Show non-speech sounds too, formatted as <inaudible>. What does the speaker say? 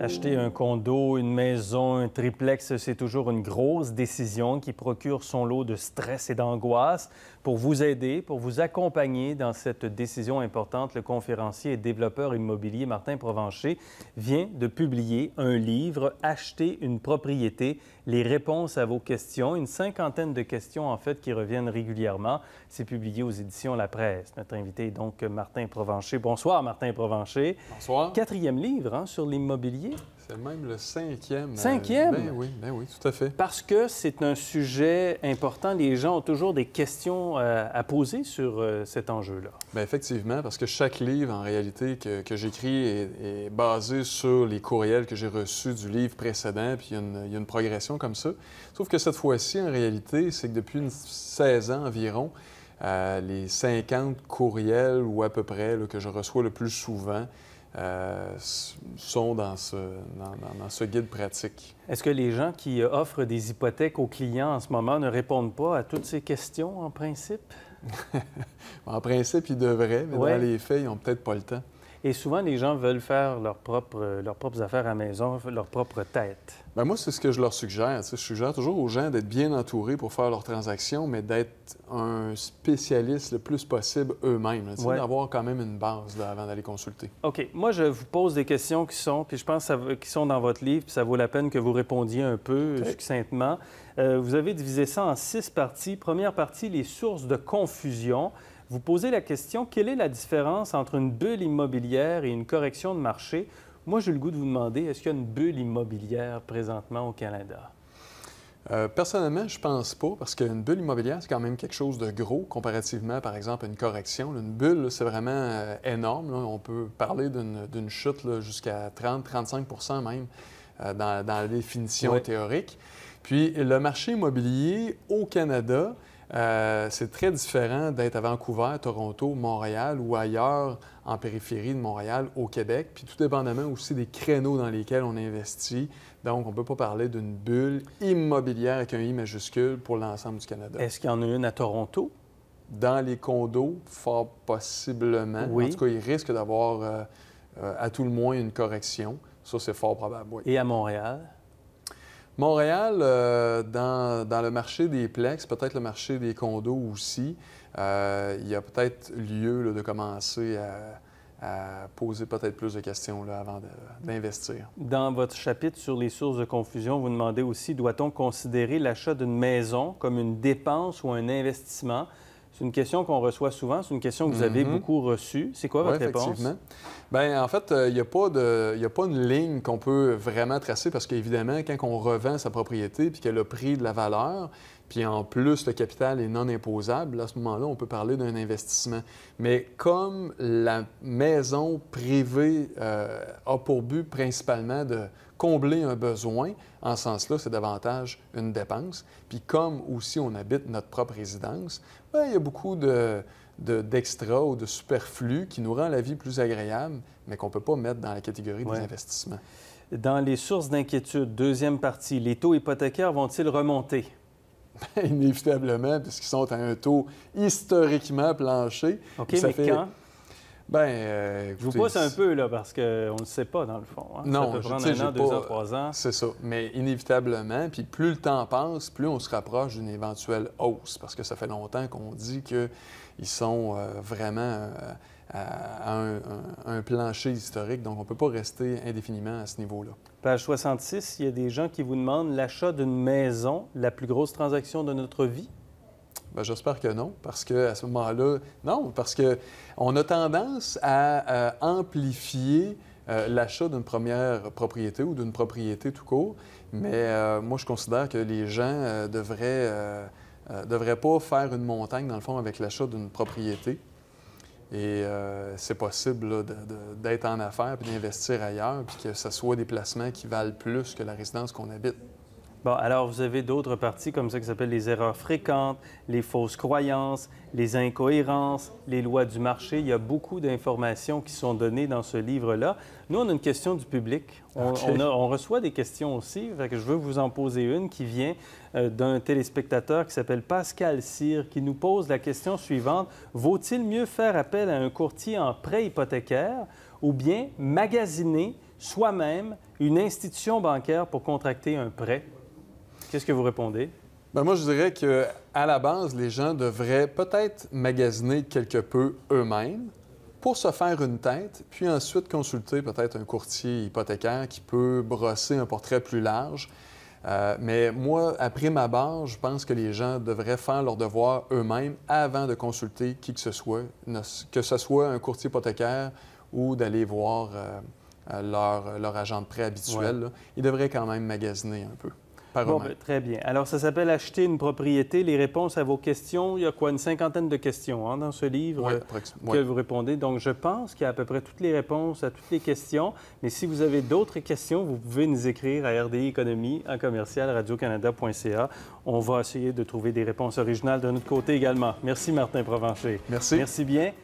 Acheter un condo, une maison, un triplex, c'est toujours une grosse décision qui procure son lot de stress et d'angoisse. Pour vous aider, pour vous accompagner dans cette décision importante, le conférencier et développeur immobilier Martin Provencher vient de publier un livre Acheter une propriété, les réponses à vos questions, une cinquantaine de questions en fait qui reviennent régulièrement. C'est publié aux éditions La Presse. Notre invité est donc Martin Provencher. Bonsoir Martin Provencher. Bonsoir. Quatrième livre hein, sur l'immobilier même le cinquième. Euh, cinquième? Ben oui, ben oui, tout à fait. Parce que c'est un sujet important. Les gens ont toujours des questions euh, à poser sur euh, cet enjeu-là. Bien, effectivement, parce que chaque livre, en réalité, que, j'écris est, basé sur les courriels que j'ai reçus du livre précédent, puis il y, a une, progression comme ça. Sauf que cette fois-ci, en réalité, c'est que depuis 16 ans environ, les 50 courriels ou à peu près que je reçois le plus souvent, euh, sont dans ce, dans, ce, guide pratique. Est-ce que les gens qui euh, offrent des hypothèques aux clients en ce moment ne répondent pas à toutes ces questions en principe? <laughs> en principe, ils devraient, mais dans les faits, ils n'ont peut-être pas le temps. Et souvent, les gens veulent faire leurs propres, euh, leurs propres affaires à maison, leur propre tête. Bien, moi, c'est ce que je leur suggère. Je suggère toujours aux gens d'être bien entourés pour faire leurs transactions, mais d'être un spécialiste le plus possible eux-mêmes. Ouais. D'avoir quand même une base avant d'aller consulter. OK. Moi, je vous pose des questions qui sont, puis je pense, qui sont dans votre livre, puis ça vaut la peine que vous répondiez un peu succinctement. Euh, vous avez divisé ça en six parties. Première partie, les sources de confusion vous posez la question quelle est la différence entre une bulle immobilière et une correction de marché Moi, j'ai le goût de vous demander est-ce qu'il y a une bulle immobilière présentement au Canada euh, personnellement, je pense pas, parce qu'une bulle immobilière, c'est quand même quelque chose de gros comparativement, par exemple, à une correction. Une bulle, c'est vraiment euh, énorme. On peut parler d'une chute jusqu'à 30-35 même euh, dans, la définition théorique. Puis le marché immobilier au Canada, euh, c'est très différent d'être à Vancouver, Toronto, Montréal ou ailleurs en périphérie de Montréal, au Québec, puis tout dépendamment aussi des créneaux dans lesquels on investit. Donc, on ne peut pas parler d'une bulle immobilière avec un I majuscule pour l'ensemble du Canada. Est-ce qu'il y en a une à Toronto? Dans les condos, fort possiblement. En tout cas, il risque d'avoir euh, euh, à tout le moins une correction. Ça, c'est fort probable. Et à Montréal? Montréal, euh, dans, le marché des plexes, peut-être le marché des condos aussi, euh, il y a peut-être lieu de commencer à, poser peut-être plus de questions là, avant d'investir. Dans votre chapitre sur les sources de confusion, vous demandez aussi, doit-on considérer l'achat d'une maison comme une dépense ou un investissement? C'est une question qu'on reçoit souvent, c'est une question que vous avez mhm. beaucoup reçue. C'est quoi votre réponse? Bien, en fait, euh, il n'y a, pas de, a pas une ligne qu'on peut vraiment tracer parce qu'évidemment, quand on revend sa propriété puis qu'elle a pris de la valeur, puis en plus le capital est non imposable, à ce moment-là, on peut parler d'un investissement. Mais comme la maison privée euh, a pour but principalement de combler un besoin, en ce sens-là, c'est davantage une dépense. Puis comme aussi on habite notre propre résidence, ben, il y a beaucoup de d'extra ou de superflu qui nous rend la vie plus agréable, mais qu'on ne peut pas mettre dans la catégorie des investissements. Dans les sources d'inquiétude, deuxième partie, les taux hypothécaires vont-ils remonter? <laughs> inévitablement, puisqu'ils sont à un taux historiquement planché. OK, mais fait... quand? Bien, euh, vous pousse un peu, là, parce qu'on ne sait pas, dans le fond. Hein. Non, ça peut prendre un an, deux ans, trois ans. C'est ça. Mais inévitablement, puis plus le temps passe, plus on se rapproche d'une éventuelle hausse, parce que ça fait longtemps qu'on dit qu'ils sont euh, vraiment euh, à, un, un, plancher historique, donc on ne peut pas rester indéfiniment à ce niveau-là. Page 66, il y a des gens qui vous demandent l'achat d'une maison, la plus grosse transaction de notre vie. Ben, j'espère que non, parce qu'à ce moment-là, non, parce qu'on a tendance à, euh, amplifier euh, l'achat d'une première propriété ou d'une propriété tout court, mais euh, moi, je considère que les gens ne devraient, devraient pas faire une montagne, dans le fond, avec l'achat d'une propriété. Et c'est possible d'être en affaires puis d'investir ailleurs, puis que ce soit des placements qui valent plus que la résidence qu'on habite alors vous avez d'autres parties comme ça qui s'appellent les erreurs fréquentes, les fausses croyances, les incohérences, les lois du marché. Il y a beaucoup d'informations qui sont données dans ce livre-là. Nous, on a une question du public. On, reçoit des questions aussi. Fait je veux vous en poser une qui vient euh, d'un téléspectateur qui s'appelle Pascal Cyr, qui nous pose la question suivante. Vaut-il mieux faire appel à un courtier en prêt hypothécaire ou bien magasiner soi-même une institution bancaire pour contracter un prêt? Qu'est-ce que vous répondez? Ben, moi, je dirais que à la base, les gens devraient peut-être magasiner quelque peu eux-mêmes pour se faire une tête, puis ensuite consulter peut-être un courtier hypothécaire qui peut brosser un portrait plus large. Euh, mais moi, après ma barre, je pense que les gens devraient faire leur devoir eux-mêmes avant de consulter qui que ce soit, que ce soit un courtier hypothécaire ou d'aller voir euh, euh, leur, agent de prêt habituel. Ils devraient quand même magasiner un peu. Ben, très bien. Alors, ça s'appelle Acheter une propriété. Les réponses à vos questions, il y a quoi, une cinquantaine de questions hein, dans ce livre euh, que vous répondez. Donc, je pense qu'il y a à peu près toutes les réponses à toutes les questions. Mais si vous avez d'autres questions, vous pouvez nous écrire à RDI Économie, en commercial, On va essayer de trouver des réponses originales de notre côté également. Merci, Martin Provencher. Merci. Merci bien.